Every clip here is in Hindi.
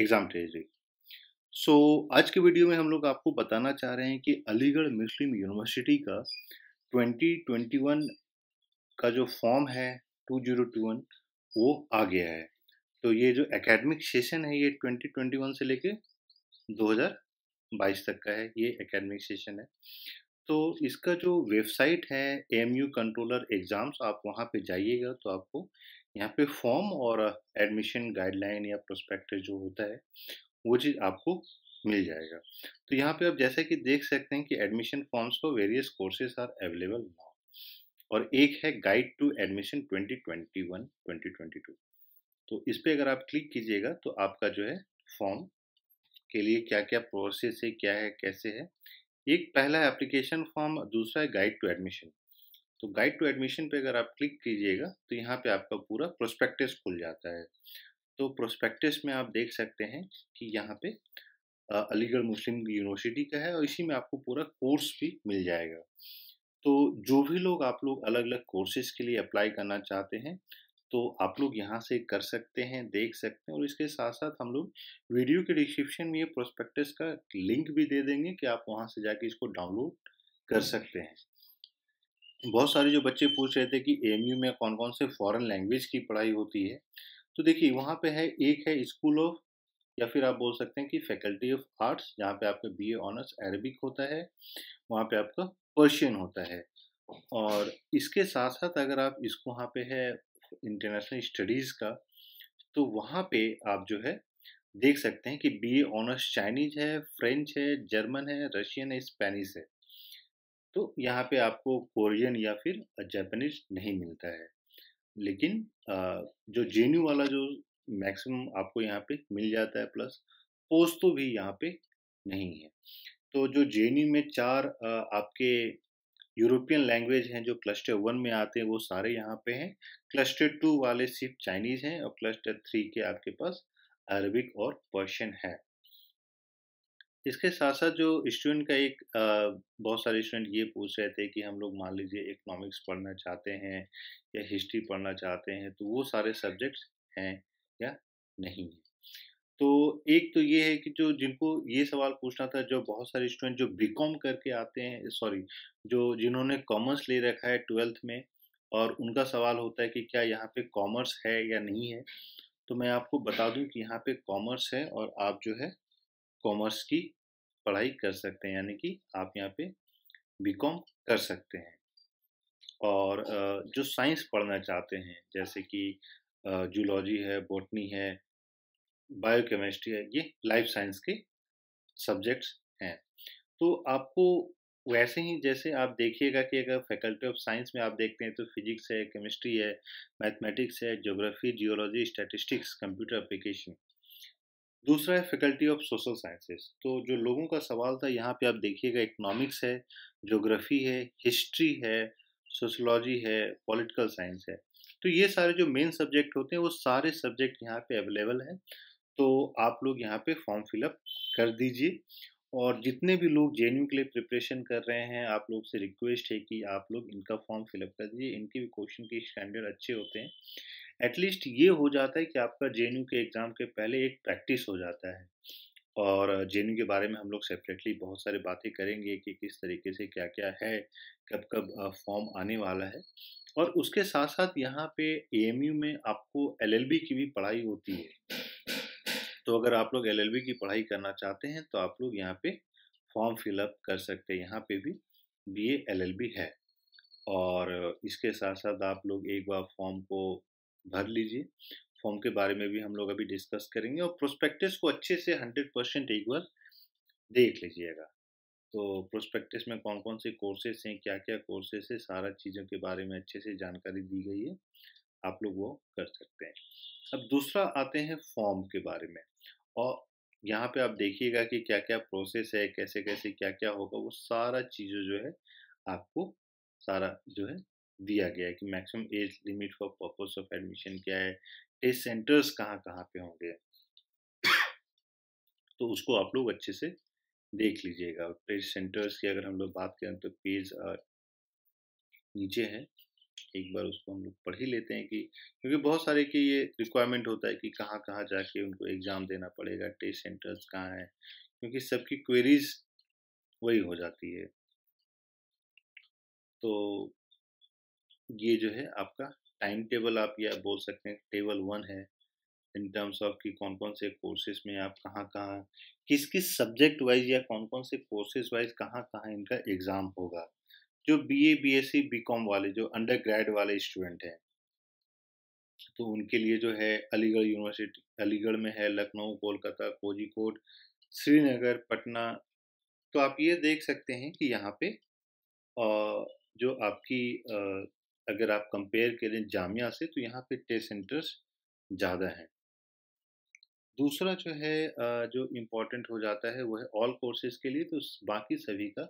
एग्ज़ाम ट्रेजरी सो so, आज के वीडियो में हम लोग आपको बताना चाह रहे हैं कि अलीगढ़ मुस्लिम यूनिवर्सिटी का 2021 का जो फॉर्म है 2021 वो आ गया है तो ये जो एकेडमिक सेशन है ये 2021 से लेके 2022 तक का है ये एकेडमिक सेशन है तो इसका जो वेबसाइट है एम कंट्रोलर एग्ज़ाम्स आप वहाँ पे जाइएगा तो आपको यहाँ पे फॉर्म और एडमिशन गाइडलाइन या प्रोस्पेक्ट जो होता है वो चीज़ आपको मिल जाएगा तो यहाँ पे आप जैसा कि देख सकते हैं कि admission forms for various courses are available now और एक है गाइड टू एडमिशन 2021 2022 तो इस पर अगर आप क्लिक कीजिएगा तो आपका जो है फॉर्म के लिए क्या क्या प्रोसेस है क्या है कैसे है एक पहला है एप्लीकेशन फॉर्म दूसरा है गाइड टू एडमिशन तो गाइड टू एडमिशन पे अगर आप क्लिक कीजिएगा तो यहाँ पे आपका पूरा प्रोस्पेक्टस खुल जाता है तो प्रोस्पेक्टस में आप देख सकते हैं कि यहाँ पे अलीगढ़ मुस्लिम यूनिवर्सिटी का है और इसी में आपको पूरा कोर्स भी मिल जाएगा तो जो भी लोग आप लोग अलग अलग कोर्सेज के लिए अप्लाई करना चाहते हैं तो आप लोग यहाँ से कर सकते हैं देख सकते हैं और इसके साथ साथ हम लोग वीडियो के डिस्क्रिप्शन में ये प्रोस्पेक्टस का लिंक भी दे देंगे कि आप वहाँ से जाके इसको डाउनलोड कर हाँ। सकते हैं बहुत सारे जो बच्चे पूछ रहे थे कि ए में कौन कौन से फॉरेन लैंग्वेज की पढ़ाई होती है तो देखिए वहाँ पे है एक है स्कूल ऑफ या फिर आप बोल सकते हैं कि फैकल्टी ऑफ आर्ट्स जहाँ पे आपका बीए ऑनर्स अरबिक होता है वहाँ पे आपका पर्शियन होता है और इसके साथ साथ अगर आप इसको वहाँ पे है इंटरनेशनल स्टडीज़ का तो वहाँ पे आप जो है देख सकते हैं कि बीए ऑनर्स चाइनीज है फ्रेंच है जर्मन है रशियन है स्पेनिश है तो यहाँ पे आपको कोरियन या फिर जैपनीज नहीं मिलता है लेकिन जो जेन्यू वाला जो मैक्सिमम आपको यहाँ पे मिल जाता है प्लस तो भी यहाँ पे नहीं है तो जो जेन्यू में चार आपके यूरोपियन लैंग्वेज हैं जो क्लस्टर वन में आते हैं वो सारे यहाँ पे हैं क्लस्टर टू वाले सिर्फ चाइनीज हैं और क्लस्टर थ्री के आपके पास अरबिक और पर्शियन है इसके साथ साथ जो स्टूडेंट का एक बहुत सारे स्टूडेंट ये पूछ रहे थे कि हम लोग मान लीजिए इकोनॉमिक्स पढ़ना चाहते हैं या हिस्ट्री पढ़ना चाहते हैं तो वो सारे सब्जेक्ट्स हैं या नहीं है तो एक तो ये है कि जो जिनको ये सवाल पूछना था जो बहुत सारे स्टूडेंट जो बी करके आते हैं सॉरी जो जिन्होंने कॉमर्स ले रखा है ट्वेल्थ में और उनका सवाल होता है कि क्या यहाँ पे कॉमर्स है या नहीं है तो मैं आपको बता दूं कि यहाँ पे कॉमर्स है और आप जो है कॉमर्स की पढ़ाई कर सकते हैं यानी कि आप यहाँ पे बीकॉम कर सकते हैं और जो साइंस पढ़ना चाहते हैं जैसे कि जूलॉजी है बॉटनी है बायोकेमिस्ट्री है ये लाइफ साइंस के सब्जेक्ट्स हैं तो आपको वैसे ही जैसे आप देखिएगा कि अगर फैकल्टी ऑफ साइंस में आप देखते हैं तो फिजिक्स है केमिस्ट्री है मैथमेटिक्स है geography geology statistics computer application दूसरा है फैकल्टी ऑफ सोशल साइंसेस तो जो लोगों का सवाल था यहाँ पे आप देखिएगा इकोनॉमिक्स है जोग्राफ़ी है हिस्ट्री है सोशोलॉजी है पॉलिटिकल साइंस है तो ये सारे जो मेन सब्जेक्ट होते हैं वो सारे सब्जेक्ट यहाँ पे अवेलेबल हैं तो आप लोग यहाँ पे फॉर्म फिलअप कर दीजिए और जितने भी लोग जे के लिए प्रिपरेशन कर रहे हैं आप लोग से रिक्वेस्ट है कि आप लोग इनका फॉर्म फिलअप कर दीजिए इनके भी क्वेश्चन के स्टैंडर्ड अच्छे होते हैं एटलीस्ट ये हो जाता है कि आपका जे के एग्ज़ाम के पहले एक प्रैक्टिस हो जाता है और जे के बारे में हम लोग सेपरेटली बहुत सारे बातें करेंगे कि किस तरीके से क्या क्या है कब कब फॉर्म आने वाला है और उसके साथ साथ यहाँ पे ए में आपको एल की भी पढ़ाई होती है तो अगर आप लोग एल की पढ़ाई करना चाहते हैं तो आप लोग यहाँ पे फॉर्म फिलअप कर सकते हैं यहाँ पे भी बी एल है और इसके साथ साथ आप लोग एक बार फॉर्म को भर लीजिए फॉर्म के बारे में भी हम लोग अभी डिस्कस करेंगे और प्रोस्पेक्टिस को अच्छे से हंड्रेड परसेंट एक बार देख लीजिएगा तो प्रोस्पेक्टिस में कौन कौन से कोर्सेस हैं क्या क्या कोर्सेस है सारा चीज़ों के बारे में अच्छे से जानकारी दी गई है आप लोग वो कर सकते हैं अब दूसरा आते हैं फॉर्म के बारे में और यहाँ पे आप देखिएगा कि क्या क्या प्रोसेस है कैसे कैसे क्या क्या होगा वो सारा चीज़ें जो है आपको सारा जो है दिया गया है कि maximum age limit for purpose of admission क्या है टेस्ट सेंटर्स कहाँ कहाँ पे होंगे तो उसको आप लोग अच्छे से देख लीजिएगा टेस्ट सेंटर्स की अगर हम लोग बात करें तो पेज नीचे है एक बार उसको हम लोग पढ़ ही लेते हैं कि क्योंकि बहुत सारे की ये रिक्वायरमेंट होता है कि कहाँ कहाँ जाके उनको एग्ज़ाम देना पड़ेगा टेस्ट सेंटर्स कहाँ हैं क्योंकि सबकी क्वेरीज वही हो जाती है तो ये जो है आपका टाइम टेबल आप या बोल सकते हैं टेबल वन है इन टर्म्स ऑफ कि कौन कौन से कोर्सेज में आप कहाँ कहाँ किस किस सब्जेक्ट वाइज या कौन कौन से कोर्सेज वाइज कहाँ कहाँ इनका एग्ज़ाम होगा जो B B A S C B com वाले जो अंडर ग्रेड वाले स्टूडेंट हैं तो उनके लिए जो है अलीगढ़ यूनिवर्सिटी अलीगढ़ में है लखनऊ कोलकाता कोजिकोट श्रीनगर पटना तो आप ये देख सकते हैं कि यहाँ पे जो आपकी अगर आप कंपेयर करें जामिया से तो यहाँ पे टेस्ट सेंटर्स ज़्यादा हैं दूसरा जो है जो इम्पोर्टेंट हो जाता है वो है ऑल कोर्सेज के लिए तो बाकी सभी का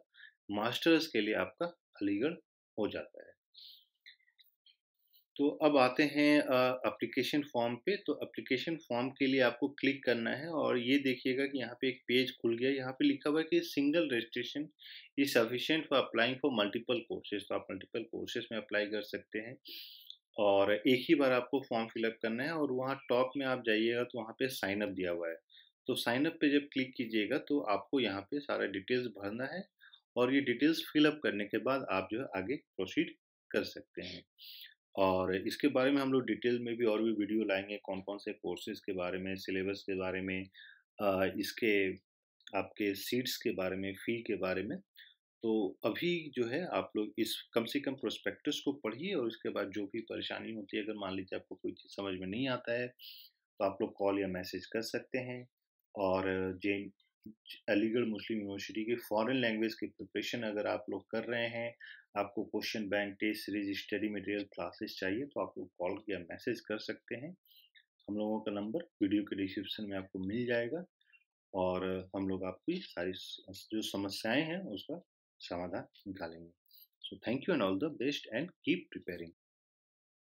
मास्टर्स के लिए आपका अलीगढ़ हो जाता है तो अब आते हैं एप्लीकेशन फॉर्म पे तो एप्लीकेशन फॉर्म के लिए आपको क्लिक करना है और ये देखिएगा कि यहाँ पे एक पेज खुल गया यहाँ पे लिखा हुआ है कि single registration is sufficient for applying for multiple courses तो आप मल्टीपल कोर्सेज में अप्लाई कर सकते हैं और एक ही बार आपको फॉर्म फिलअप करना है और वहाँ टॉप में आप जाइएगा तो वहाँ पे साइन अप दिया हुआ है तो साइन अप पे जब क्लिक कीजिएगा तो आपको यहाँ पे सारा डिटेल्स भरना है और ये डिटेल्स फिलअप करने के बाद आप जो है आगे प्रोसीड कर सकते हैं और इसके बारे में हम लोग डिटेल में भी और भी वीडियो लाएंगे कौन कौन से कोर्सेज के बारे में सिलेबस के बारे में इसके आपके सीट्स के बारे में फ़ी के बारे में तो अभी जो है आप लोग इस कम से कम प्रोस्पेक्टस को पढ़िए और इसके बाद जो भी परेशानी होती है अगर मान लीजिए आपको कोई चीज़ समझ में नहीं आता है तो आप लोग कॉल या मैसेज कर सकते हैं और जे अलीगढ़ मुस्लिम यूनिवर्सिटी के फॉरेन लैंग्वेज की प्रिपरेशन अगर आप लोग कर रहे हैं आपको question bank test series study material classes चाहिए तो आप लोग कॉल या मैसेज कर सकते हैं हम लोगों का नंबर वीडियो के डिस्क्रिप्शन में आपको मिल जाएगा और हम लोग आपकी सारी जो समस्याएं हैं उसका समाधान निकालेंगे so thank you and all the best and keep preparing